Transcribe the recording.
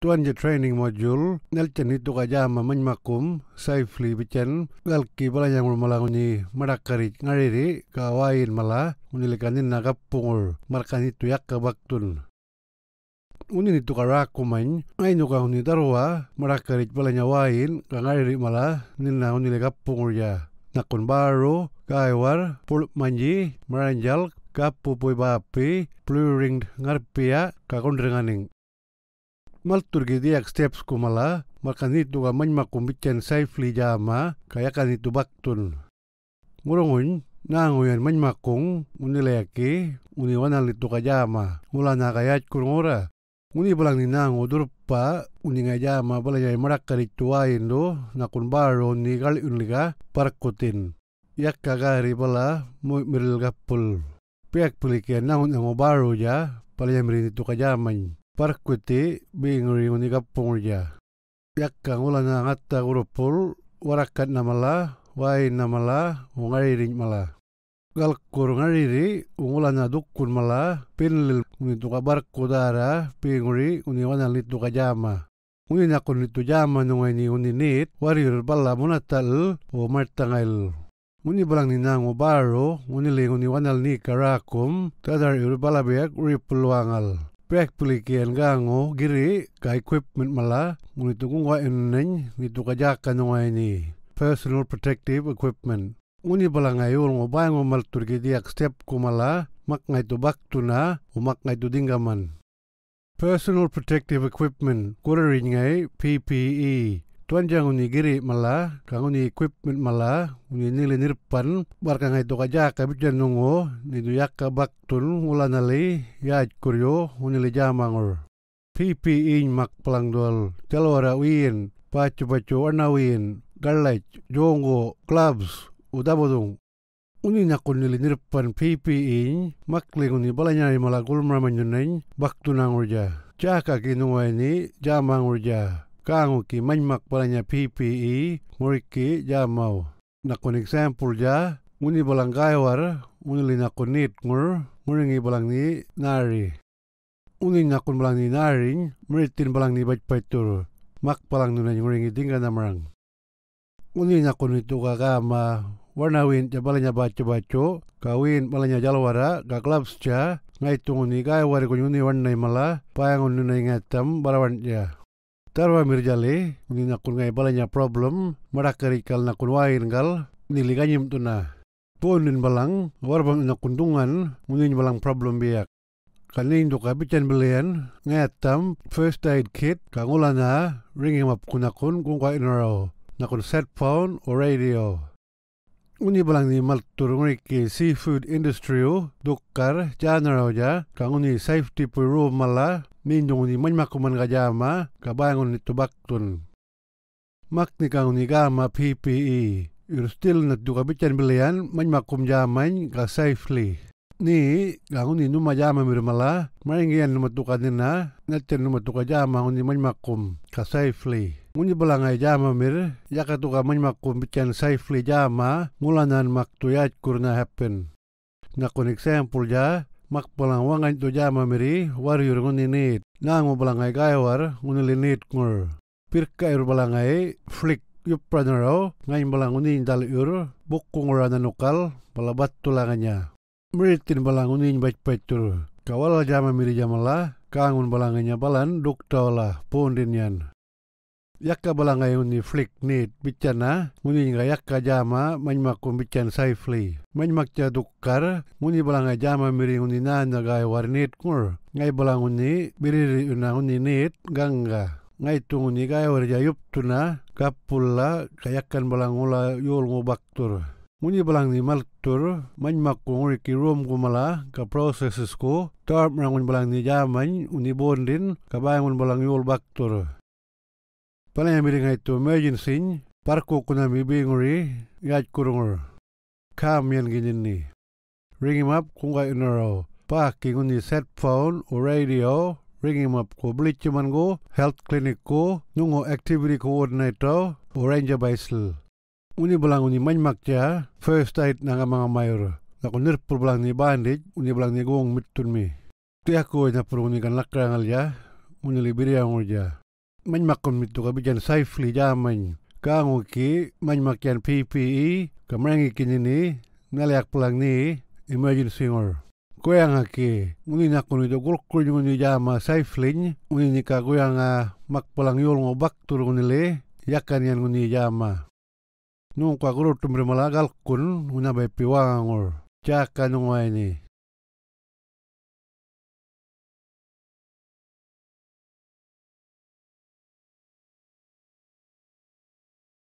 je training module chen itu kajama manmakum safely bichen galki mul mala uni marakari ngariri kawain mala unilikanin nagapungur markan itu ka baktun uni nitu karakumain ainu ka uni darwa marakari balanyawain malah mala ninna pungur ya nakun baru kaiwar pul manji meranjal kapu pui bapi pluring ngarpia kakon renganing mal turgidi dia steps kumala makani tu ga many bichen safely jama kaya kan itu baktun murungun nanguyan many makung unileki uniwanan litu kajama ulana kayat kurungora Uni balang ni nang udurpa uni ngaja jama balang yai marak kari tuain nakun baro ni gal unliga parkutin. Yak kagari bala mu miril gapul. Piak pelikian nangun unang baro ja palayam itu ka kajaman parkuiti binguri unika Yakka Yakang na ngata urupul warakat namala wai namala ungariring mala. Galkur ngariri na dukun mala pinlil tuka barku dara pinguri uniwana kajama. jama. Uninakun litu jama nungaini uninit warir bala munatal o martangail. Uni balang ninango baro, uniling uniwanal ni karakum, tadar irbalabiak ripulwangal pek pelikian gango giri ka equipment mala ngi tu wai neng ngi tu ka jaka wai ni personal protective equipment uni bala ngai ul ngo bai ngo mal turki diak step ku mala mak ngai tu bak tu na umak ngai tu dinggaman personal protective equipment kurari ngai PPE tuan jang uni giri mala kang uni equipment mala uni nili nirpan kang ngai toka jak nungo ni du yakka nali ya yaaj kuryo uni le jamangor PPE mak pelangdol jalwara win pacu pacu anawin galaj jongo clubs udabodung Uni nakon nili nirpan PPE makling uni balanya mala gulmra bak tunang urja. Jaka kinuwa ini urja. Kangu ki manmak palanya PPE muriki jamau. Nakun example ja, muni balang gaiwar, muni linakun nitngur, muringi balang ni nari. Uni nakun balang ni naring, muritin balang ni tur, mak palang nunay muringi dingga namarang. Uni nakun itu kagama, warnawin ja balanya baco-baco, kawin balanya jalwara, clubs ja, ngai tunguni gaywar kunyuni warnai mala, payangun nunay ngatam barawan ja. Tarwa mirjale, ni nakun ngai balanya problem, marakarikal nakun wairgal, niliganyim tuna. Tuonin balang, warbang nakundungan, munin balang problem biak. Kaning duka bican belian, ngayatam, first aid kit, kangulana, ringim map kunakun kung kwa inarao, nakun set phone or radio. Uni balang ni mal turungi ke seafood industry dukkar janarao ja, kanguni safety peru malah Ninjong e. ni manyma kuman gajama, kabangon ni tubaktun. ni kang ni gama PPE. You're still not duka bican belian, man makum jaman ka safely. Ni, gangon ni numa jama mirmala, maingian numa tuka nina, natin numa tuka jama ngun ni manyma makum ka safely. Nguni balangai jama mir, yaka tuka manyma makum bitian safely jama, mulanan mak tuyat kurna happen. Nakunik example ja, mak wang wangan to jama meri war yur ngun ninit nang mo kai war ngun linit ngur pir kai pulang balangai flick yup pranaro pulang balang unin dal yur bukung ura nanukal palabat tulangannya meritin balang unin bait bait tur kawal jama miri jamala kangun balanganya balan duk taola pundin yan yakka balanga uni flick nit bichana muni nga yakka jama manyma kum bichan safely manyma kya dukkar muni balanga jama miri uni na war warnit kur ngai balang uni biri una uni nit gangga. ngai tung uni gai warja yuptuna kapula kayakkan balangula yol ngubaktur muni balang ni maltur manyma kung riki room kumala ka processes ko tarp rangun balang ni jaman uni bondin kabayang balang yol baktur Panay mi ngay to emergency parko mibing binguri yaj kurungur. Kam yan ginin ni. Ring him up kung kayo naro. Paki ni set phone o radio. Ring him up ko blitchuman ko, health clinic ko, nungo activity coordinator o ranger baisel. Uni belang uni manjmak ja, first aid nang mga mayor. Nako nirpul belang ni bandit, uni bulang ni gong mitun mi. Tiyak ko na puruni kan lakrangal ya, uni libiri ang mañ makkon mit tuka bijan saifli jamañ kangu ki mañ makyan PPE kamrangi kinini nalayak pulang ni emergency or goyang aki uni nakuni do gulkul uni jama saiflin uni nika goyang ah, mak pulang yol ngobak turun le yakan yan uni jama nung kwa guru tumri malagal kun una bai piwang or jaka nungwa ini